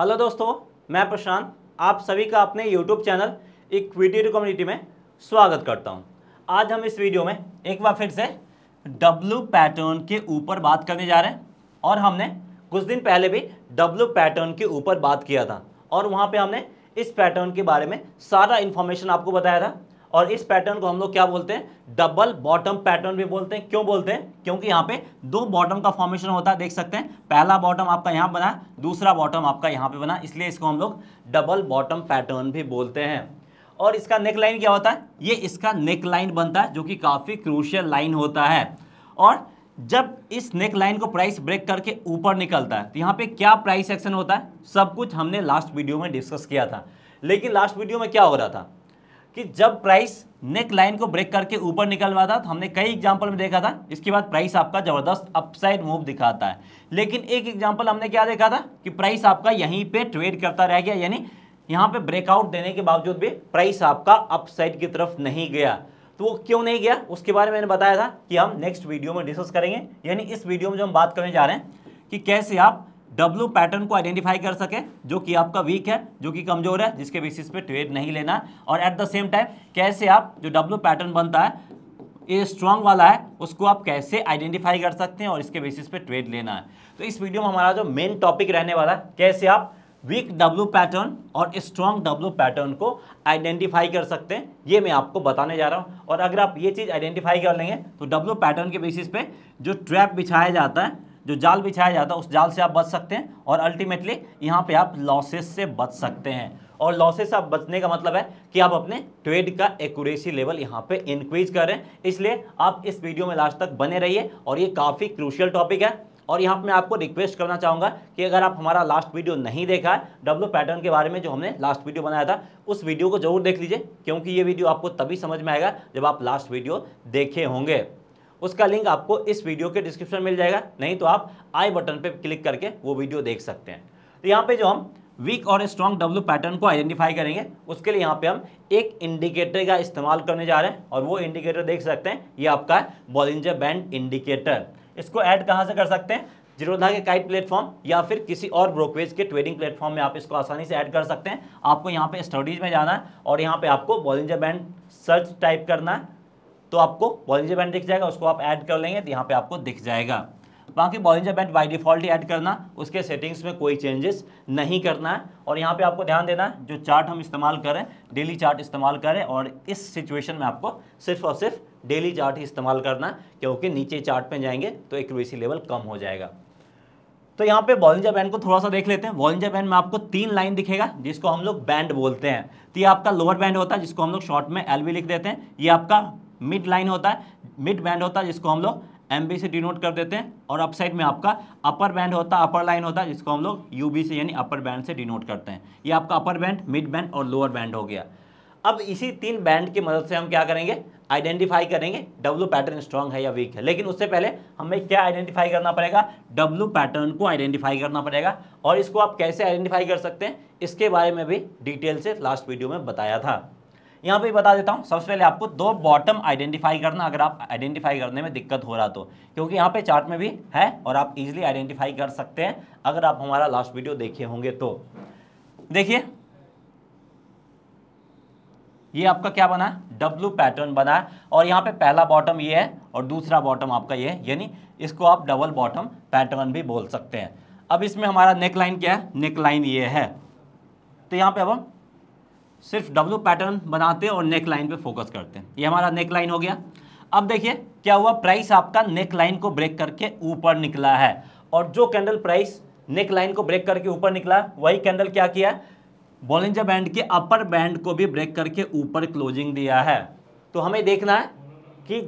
hello दोस्तों मैं प्रशांत आप सभी का अपने यूट्यूब चैनल इक्विटी कम्युनिटी में स्वागत करता हूं आज हम इस वीडियो में एक बार फिर से डब्लू पैटर्न के ऊपर बात करने जा रहे हैं और हमने कुछ दिन पहले भी डब्लू पैटर्न के ऊपर बात किया था और वहाँ पर हमने इस पैटर्न के बारे में सारा इन्फॉर्मेशन आपको बताया था और इस पैटर्न को हम लोग क्या बोलते हैं डबल बॉटम पैटर्न भी बोलते हैं क्यों बोलते हैं क्योंकि यहाँ पे दो बॉटम का फॉर्मेशन होता है देख सकते हैं पहला बॉटम आपका यहाँ बना दूसरा बॉटम आपका यहाँ पे बना इसलिए इसको हम लोग डबल बॉटम पैटर्न भी बोलते हैं और इसका नेक लाइन क्या होता है ये इसका नेक लाइन बनता है जो कि काफ़ी क्रूशियल लाइन होता है और जब इस नेक लाइन को प्राइस ब्रेक करके ऊपर निकलता है तो यहाँ पे क्या प्राइस एक्शन होता है सब कुछ हमने लास्ट वीडियो में डिस्कस किया था लेकिन लास्ट वीडियो में क्या हो रहा था कि जब प्राइस नेक लाइन को ब्रेक करके ऊपर निकलवा था तो हमने कई एग्जाम्पल में देखा था इसके बाद प्राइस आपका ज़बरदस्त अपसाइड मूव दिखाता है लेकिन एक एग्जाम्पल हमने क्या देखा था कि प्राइस आपका यहीं पे ट्रेड करता रह गया यानी यहाँ पे ब्रेकआउट देने के बावजूद भी प्राइस आपका अपसाइड की तरफ नहीं गया तो वो क्यों नहीं गया उसके बारे में मैंने बताया था कि हम नेक्स्ट वीडियो में डिस्कस करेंगे यानी इस वीडियो में जो हम बात करने जा रहे हैं कि कैसे आप डब्लू पैटर्न को आइडेंटिफाई कर सके जो कि आपका वीक है जो कि कमजोर है जिसके बेसिस पे ट्रेड नहीं लेना है और एट द सेम टाइम कैसे आप जो डब्लू पैटर्न बनता है ये स्ट्रांग वाला है उसको आप कैसे आइडेंटिफाई कर सकते हैं और इसके बेसिस पे ट्रेड लेना है तो इस वीडियो में हमारा जो मेन टॉपिक रहने वाला है कैसे आप वीक डब्लू पैटर्न और स्ट्रॉन्ग डब्लू पैटर्न को आइडेंटिफाई कर सकते हैं ये मैं आपको बताने जा रहा हूँ और अगर आप ये चीज़ आइडेंटिफाई कर लेंगे तो डब्लू पैटर्न के बेसिस पे जो ट्रैप बिछाया जाता है जो जाल बिछाया जाता है उस जाल से आप बच सकते हैं और अल्टीमेटली यहाँ पे आप लॉसेस से बच सकते हैं और लॉसेस से आप बचने का मतलब है कि आप अपने ट्रेड का एक्यूरेसी लेवल यहाँ पे इंक्रीज करें इसलिए आप इस वीडियो में लास्ट तक बने रहिए और ये काफ़ी क्रूशियल टॉपिक है और यहाँ पर मैं आपको रिक्वेस्ट करना चाहूँगा कि अगर आप हमारा लास्ट वीडियो नहीं देखा है डब्ल्यू पैटर्न के बारे में जो हमने लास्ट वीडियो बनाया था उस वीडियो को जरूर देख लीजिए क्योंकि ये वीडियो आपको तभी समझ में आएगा जब आप लास्ट वीडियो देखे होंगे उसका लिंक आपको इस वीडियो के डिस्क्रिप्शन मिल जाएगा नहीं तो आप आई बटन पर क्लिक करके वो वीडियो देख सकते हैं तो यहाँ पर जो हम वीक और स्ट्रॉन्ग डब्ल्यू पैटर्न को आइडेंटिफाई करेंगे उसके लिए यहाँ पे हम एक इंडिकेटर का इस्तेमाल करने जा रहे हैं और वो इंडिकेटर देख सकते हैं ये आपका है बॉलिंजर बैंड इंडिकेटर इसको ऐड कहाँ से कर सकते हैं जिरोधा के काइट प्लेटफॉर्म या फिर किसी और ब्रोकरेज के ट्रेडिंग प्लेटफॉर्म में आप इसको आसानी से ऐड कर सकते हैं आपको यहाँ पे स्टडीज में जाना है और यहाँ पे आपको बॉलिंजर बैंड सर्च टाइप करना है तो आपको बॉलिंजर बैंड दिख जाएगा उसको आप ऐड कर लेंगे तो यहाँ पे आपको दिख जाएगा बाकी बॉलिंजर बैंड बाई डिफॉल्ट ही ऐड करना उसके सेटिंग्स में कोई चेंजेस नहीं करना है और यहाँ पे आपको ध्यान देना है जो चार्ट हम इस्तेमाल करें डेली चार्ट इस्तेमाल करें और इस सिचुएशन में आपको सिर्फ और सिर्फ डेली चार्ट ही इस्तेमाल करना है क्योंकि नीचे चार्ट में जाएंगे तो एक लेवल कम हो जाएगा तो यहाँ पे बॉलिंजर बैंड को थोड़ा सा देख लेते हैं बॉलिंजर बैंड में आपको तीन लाइन दिखेगा जिसको हम लोग बैंड बोलते हैं तो ये आपका लोअर बैंड होता है जिसको हम लोग शॉर्ट में एल लिख देते हैं ये आपका मिड लाइन होता है मिड बैंड होता है जिसको हम लोग एम बी से डिनोट कर देते हैं और अपसाइड में आपका अपर बैंड होता है अपर लाइन होता है जिसको हम लोग यू बी से यानी अपर बैंड से डिनोट करते हैं ये आपका अपर बैंड मिड बैंड और लोअर बैंड हो गया अब इसी तीन बैंड की मदद से हम क्या करेंगे आइडेंटिफाई करेंगे डब्लू पैटर्न स्ट्रांग है या वीक है लेकिन उससे पहले हमें क्या आइडेंटिफाई करना पड़ेगा डब्लू पैटर्न को आइडेंटिफाई करना पड़ेगा और इसको आप कैसे आइडेंटिफाई कर सकते हैं इसके बारे में भी डिटेल से लास्ट वीडियो में बताया था यहाँ पे बता देता हूँ सबसे पहले आपको दो बॉटम आइडेंटिफाई करना अगर आप आइडेंटिफाई करने में दिक्कत हो रहा तो क्योंकि यहाँ पे चार्ट में भी है और आप इजिली आइडेंटिफाई कर सकते हैं अगर आप हमारा लास्ट वीडियो देखे होंगे तो देखिए ये आपका क्या बना डब्लू पैटर्न बना है और यहाँ पे पहला बॉटम ये है और दूसरा बॉटम आपका ये है यानी इसको आप डबल बॉटम पैटर्न भी बोल सकते हैं अब इसमें हमारा नेक लाइन क्या है नेक लाइन ये है तो यहाँ पे अब हम सिर्फ डब्लू पैटर्न बनाते हैं और नेक लाइन पे फोकस करते हैं ये हमारा नेक लाइन हो गया अब देखिए क्या हुआ प्राइस आपका नेक लाइन को ब्रेक करके ऊपर निकला है और जो कैंडल प्राइस नेक लाइन को ब्रेक करके ऊपर निकला वही कैंडल क्या किया बॉलेंजर बैंड के अपर बैंड को भी ब्रेक करके ऊपर क्लोजिंग दिया है तो हमें देखना है कि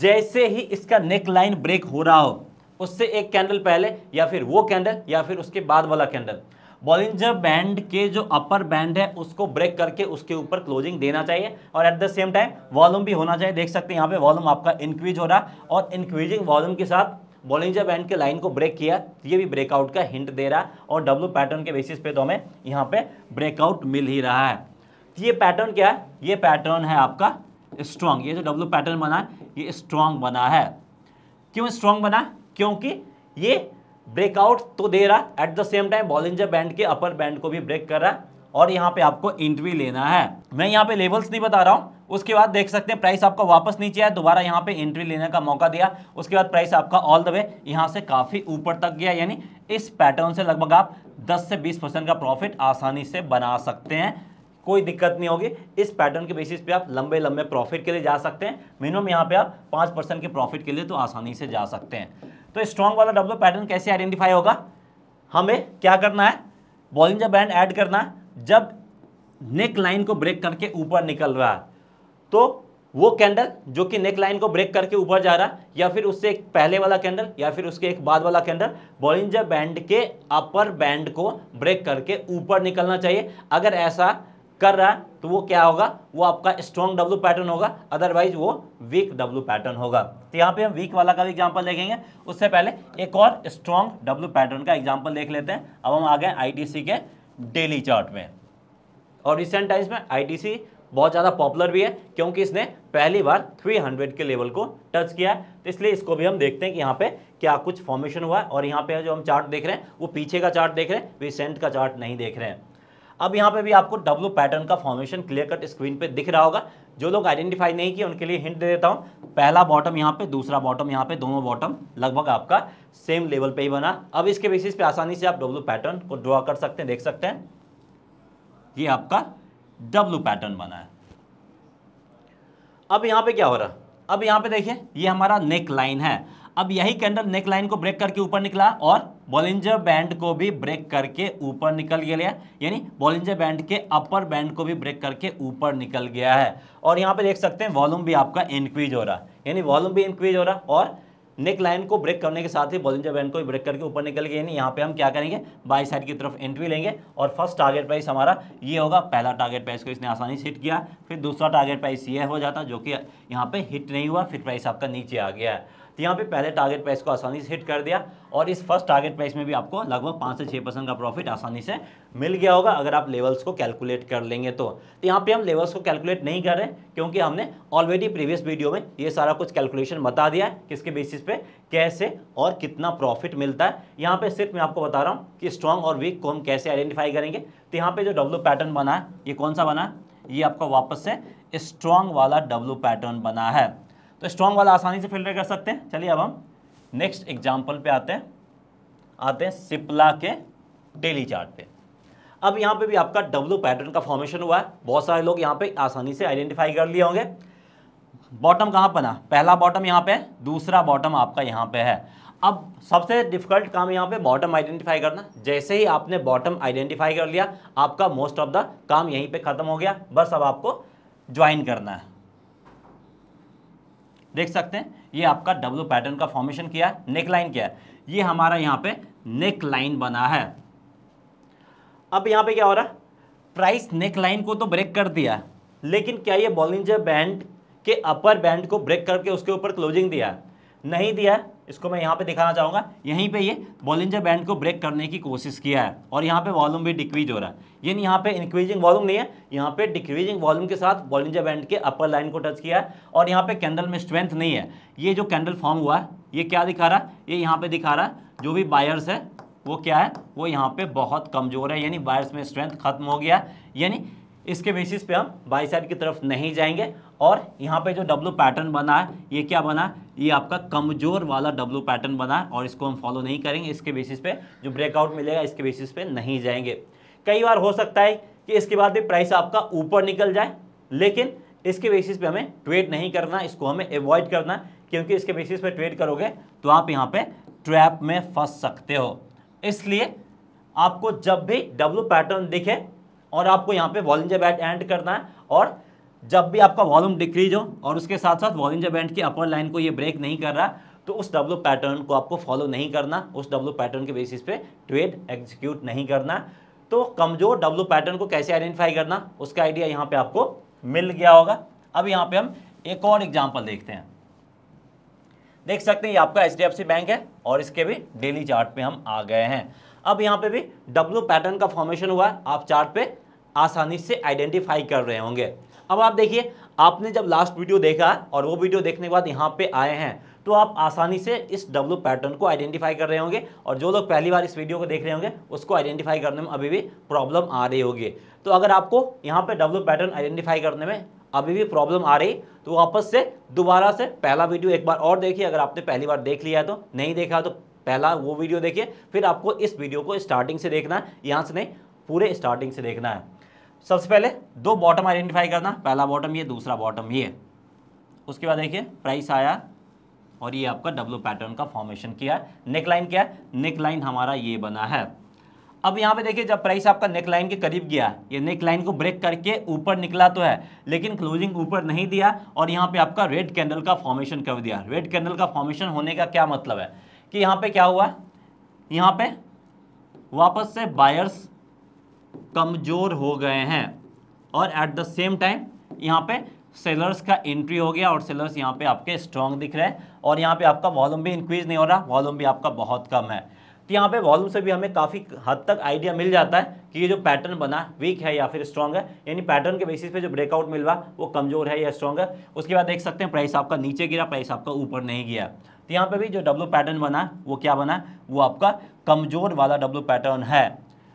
जैसे ही इसका नेक लाइन ब्रेक हो रहा हो उससे एक कैंडल पहले या फिर वो कैंडल या फिर उसके बाद वाला कैंडल बॉलिंजर बैंड के जो अपर बैंड है उसको ब्रेक करके उसके ऊपर क्लोजिंग देना चाहिए और at the same time volume भी होना चाहिए देख सकते हैं यहाँ पे वॉल्यूम आपका इंक्रीज हो रहा है और इंक्रीजिंग वॉल्यूम के साथ बॉलिंजर बैंड के लाइन को ब्रेक किया ये भी ब्रेकआउट का हिंट दे रहा है और डब्लू पैटर्न के बेसिस पे तो हमें यहाँ पे ब्रेकआउट मिल ही रहा है ये पैटर्न क्या है ये पैटर्न है आपका स्ट्रांग ये जो डब्लू पैटर्न बना है ये स्ट्रांग बना है क्यों स्ट्रांग बना क्योंकि ये ब्रेकआउट तो दे रहा है at the same time Bollinger band के अपर बैंड को भी ब्रेक कर रहा है और यहाँ पे आपको इंट्री लेना है मैं यहाँ पे लेवल्स नहीं बता रहा हूँ उसके बाद देख सकते हैं प्राइस आपका वापस नीचे आया दोबारा यहाँ पे एंट्री लेने का मौका दिया उसके बाद प्राइस आपका ऑल द वे यहाँ से काफ़ी ऊपर तक गया यानी इस पैटर्न से लगभग आप 10 से 20 परसेंट का प्रॉफिट आसानी से बना सकते हैं कोई दिक्कत नहीं होगी इस पैटर्न के बेसिस पे आप लंबे लंबे प्रॉफिट के लिए जा सकते हैं मिनिमम यहाँ पे आप पाँच परसेंट के प्रॉफिट के लिए तो आसानी से जा सकते हैं तो स्ट्रॉन्ग वाला डब्लू पैटर्न कैसे आइडेंटिफाई होगा हमें क्या करना है बॉलिंजर बैंड ऐड करना जब नेक लाइन को ब्रेक करके ऊपर निकल रहा है तो वो कैंडल जो कि नेक लाइन को ब्रेक करके ऊपर जा रहा है या फिर उससे एक पहले वाला कैंडल या फिर उसके एक बाद वाला कैंडल बॉलिंजर बैंड के अपर बैंड को ब्रेक करके ऊपर निकलना चाहिए अगर ऐसा कर रहा है तो वो क्या होगा वो आपका स्ट्रॉन्ग डब्लू पैटर्न होगा अदरवाइज वो वीक डब्लू पैटर्न होगा तो यहाँ पे हम वीक वाला का भी एग्जाम्पल देखेंगे उससे पहले एक और स्ट्रॉन्ग डब्लू पैटर्न का एग्जाम्पल देख लेते हैं अब हम आ गए आई के डेली चार्ट में और रिसेंट टाइम्स में आई बहुत ज़्यादा पॉपुलर भी है क्योंकि इसने पहली बार 300 के लेवल को टच किया है तो इसलिए इसको भी हम देखते हैं कि यहाँ पे क्या कुछ फॉर्मेशन हुआ है और यहाँ पे जो हम चार्ट देख रहे हैं वो पीछे का चार्ट देख रहे हैं रिसेंट का चार्ट नहीं देख रहे हैं अब यहाँ पे भी आपको डब्लू पैटर्न का फॉर्मेशन क्लियर कट स्क्रीन पे दिख रहा होगा जो लोग आइडेंटिफाई नहीं किए उनके लिए हिंट दे देता हूँ पहला बॉटम यहाँ पे दूसरा बॉटम यहाँ पे दोनों बॉटम लगभग आपका सेम लेवल पे ही बना अब इसके बेसिस पे आसानी से आप डब्लू पैटर्न को ड्रॉ कर सकते हैं देख सकते हैं ये आपका डब्लू पैटर्न बना है अब यहाँ पे क्या हो रहा अब यहाँ पे देखिए ये हमारा नेक लाइन है अब यही कैंडल नेक लाइन को ब्रेक करके ऊपर निकला और बॉलिंजर बैंड को भी ब्रेक करके ऊपर निकल गया यानी बॉलिंजर बैंड के अपर बैंड को भी ब्रेक करके ऊपर निकल गया है और यहाँ पे देख सकते हैं वॉल्यूम भी आपका इंक्रीज हो रहा है यानी वॉल्यूम भी इंक्रीज हो रहा और नेक लाइन को ब्रेक करने के साथ ही बॉलिंजर बैंड को भी ब्रेक करके ऊपर निकल गया यानी यहाँ पे हम क्या करेंगे बाई साइड की तरफ एंट्री लेंगे और फर्स्ट टारगेट प्राइस हमारा ये होगा पहला टारगेट प्राइस को इसने आसानी से हिट किया फिर दूसरा टारगेट प्राइस ये हो जाता जो कि यहाँ पे हिट नहीं हुआ फिर प्राइस आपका नीचे आ गया है तो यहाँ पे पहले टारगेट प्राइस को आसानी से हिट कर दिया और इस फर्स्ट टारगेट प्राइस में भी आपको लगभग पाँच से छः परसेंट का प्रॉफिट आसानी से मिल गया होगा अगर आप लेवल्स को कैलकुलेट कर लेंगे तो, तो यहाँ पे हम लेवल्स को कैलकुलेट नहीं कर रहे क्योंकि हमने ऑलरेडी प्रीवियस वीडियो में ये सारा कुछ कैलकुलेशन बता दिया है किसके बेसिस पे कैसे और कितना प्रॉफिट मिलता है यहाँ पर सिर्फ मैं आपको बता रहा हूँ कि स्ट्रॉन्ग और वीक को हम कैसे आइडेंटिफाई करेंगे तो यहाँ पर जो डब्लू पैटर्न बना है ये कौन सा बना है ये आपका वापस से स्ट्रॉन्ग वाला डब्लू पैटर्न बना है तो स्ट्रॉन्ग वाला आसानी से फिल्टर कर सकते हैं चलिए अब हम नेक्स्ट एग्जाम्पल पे आते हैं आते हैं सिप्ला के डेली चार्ट पे अब यहाँ पे भी आपका डब्लू पैटर्न का फॉर्मेशन हुआ है बहुत सारे लोग यहाँ पे आसानी से आइडेंटिफाई कर लिए होंगे बॉटम कहाँ बना पहला बॉटम यहाँ पे है दूसरा बॉटम आपका यहाँ पे है अब सबसे डिफिकल्ट काम यहाँ पे बॉटम आइडेंटिफाई करना जैसे ही आपने बॉटम आइडेंटिफाई कर लिया आपका मोस्ट ऑफ द काम यहीं पे ख़त्म हो गया बस अब आपको ज्वाइन करना है देख सकते हैं ये आपका डब्लू पैटर्न का फॉर्मेशन किया है नेक लाइन किया है ये हमारा यहाँ पे नेक लाइन बना है अब यहाँ पे क्या हो रहा है प्राइस नेक लाइन को तो ब्रेक कर दिया लेकिन क्या ये बॉलिंजर बैंड के अपर बैंड को ब्रेक करके उसके ऊपर क्लोजिंग दिया है नहीं दिया है इसको मैं यहाँ पे दिखाना चाहूँगा यहीं पे ये बॉलिंजर बैंड को ब्रेक करने की कोशिश किया है और यहाँ पे वॉल्यूम भी डिक्रीज हो रहा है यानी यहाँ पे इंक्रीजिंग वॉल्यूम नहीं है यहाँ पे डिक्रीजिंग वॉल्यूम के साथ बॉलिंजर बैंड के अपर लाइन को टच किया है और यहाँ पे कैंडल में स्ट्रेंथ नहीं है ये जो कैंडल फॉर्म हुआ है ये क्या दिखा रहा है ये यहाँ पर दिखा रहा है जो भी बायर्स है वो क्या है वो यहाँ पर बहुत कमज़ोर है यानी बायर्स में स्ट्रेंथ खत्म हो गया यानी इसके बेसिस पे हम बाई साइड की तरफ नहीं जाएंगे और यहाँ पे जो डब्लू पैटर्न बना है ये क्या बना है ये आपका कमजोर वाला डब्लू पैटर्न बना है और इसको हम फॉलो नहीं करेंगे इसके बेसिस पे जो ब्रेकआउट मिलेगा इसके बेसिस पे नहीं जाएंगे कई बार हो सकता है कि इसके बाद भी प्राइस आपका ऊपर निकल जाए लेकिन इसके बेसिस पे हमें ट्रेड नहीं करना इसको हमें अवॉइड करना क्योंकि इसके बेसिस पे ट्रेड करोगे तो आप यहाँ पे ट्रैप में फंस सकते हो इसलिए आपको जब भी डब्लू पैटर्न दिखे और आपको यहाँ पे वॉलेंजर बैट एंड करना है और जब भी आपका वॉल्यूम डिक्रीज हो और उसके साथ साथ वॉलिंजर बैंड की अपर लाइन को ये ब्रेक नहीं कर रहा तो उस डब्लू पैटर्न को आपको फॉलो नहीं करना उस डब्लू पैटर्न के बेसिस पे ट्रेड एग्जीक्यूट नहीं करना तो कमजोर डब्लू पैटर्न को कैसे आइडेंटिफाई करना उसका आइडिया यहाँ पे आपको मिल गया होगा अब यहाँ पे हम एक और एग्जाम्पल देखते हैं देख सकते हैं ये आपका एच बैंक है और इसके भी डेली चार्ट पे हम आ गए हैं अब यहाँ पे भी डब्लू पैटर्न का फॉर्मेशन हुआ है आप चार्ट पे आसानी से आइडेंटिफाई कर रहे होंगे अब आप देखिए आपने जब लास्ट वीडियो देखा और वो वीडियो देखने के बाद यहाँ पे आए हैं तो आप आसानी से इस डब्लू पैटर्न को आइडेंटिफाई कर रहे होंगे और जो लोग पहली बार इस वीडियो को देख रहे होंगे उसको आइडेंटिफाई करने में अभी भी प्रॉब्लम आ रही होगी तो अगर आपको यहाँ पर डब्लू पैटर्न आइडेंटिफाई करने में अभी भी प्रॉब्लम आ रही तो वापस से दोबारा से पहला वीडियो एक बार और देखिए अगर आपने पहली बार देख लिया है तो नहीं देखा तो पहला वो वीडियो देखिए फिर आपको इस वीडियो को स्टार्टिंग से देखना है यहाँ से नहीं पूरे स्टार्टिंग से देखना है सबसे पहले दो बॉटम आइडेंटिफाई करना पहला बॉटम ये दूसरा बॉटम ये उसके बाद देखिए प्राइस आया और ये आपका डब्लू पैटर्न का फॉर्मेशन किया है नेक लाइन क्या है नेक लाइन हमारा ये बना है अब यहाँ पे देखिए जब प्राइस आपका नेक लाइन के करीब गया ये नेक लाइन को ब्रेक करके ऊपर निकला तो है लेकिन क्लोजिंग ऊपर नहीं दिया और यहाँ पे आपका रेड कैंडल का फॉर्मेशन कर दिया रेड कैंडल का फॉर्मेशन होने का क्या मतलब है कि यहाँ पे क्या हुआ यहाँ पे वापस से बायर्स कमज़ोर हो गए हैं और एट द सेम टाइम यहाँ पे सेलर्स का एंट्री हो गया और सेलर्स यहाँ पे आपके स्ट्रॉन्ग दिख रहे हैं और यहाँ पे आपका वॉल्यूम भी इंक्रीज नहीं हो रहा वॉल्यूम भी आपका बहुत कम है तो यहाँ पे वॉल्यूम से भी हमें काफ़ी हद तक आइडिया मिल जाता है कि ये जो पैटर्न बना वीक है या फिर स्ट्रॉन्ग है यानी पैटर्न के बेसिस पे जो ब्रेकआउट मिल रहा वो कमजोर है या स्ट्रांग है उसके बाद देख सकते हैं प्राइस आपका नीचे गिरा प्राइस आपका ऊपर नहीं गया तो यहाँ पे भी जो डब्लू पैटर्न बना वो क्या बना वो आपका कमजोर वाला डब्लू पैटर्न है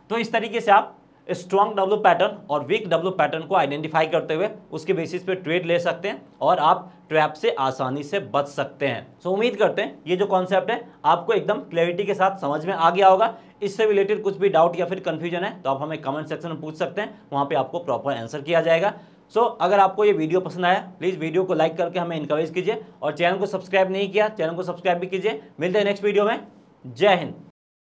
तो इस तरीके से आप स्ट्रॉन्ग डब्लू पैटर्न और वीक डब्लू पैटर्न को आइडेंटिफाई करते हुए उसके बेसिस पे ट्रेड ले सकते हैं और आप ट्रैप से आसानी से बच सकते हैं सो so, उम्मीद करते हैं ये जो कॉन्सेप्ट है आपको एकदम क्लैरिटी के साथ समझ में आ गया होगा इससे रिलेटेड कुछ भी डाउट या फिर कन्फ्यूजन है तो आप हमें कमेंट सेक्शन में पूछ सकते हैं वहाँ पर आपको प्रॉपर आंसर किया जाएगा सो so, अगर आपको ये वीडियो पसंद आया प्लीज़ वीडियो को लाइक करके हमें इंकरेज कीजिए और चैनल को सब्सक्राइब नहीं किया चैनल को सब्सक्राइब भी कीजिए मिलते हैं नेक्स्ट वीडियो में जय हिंद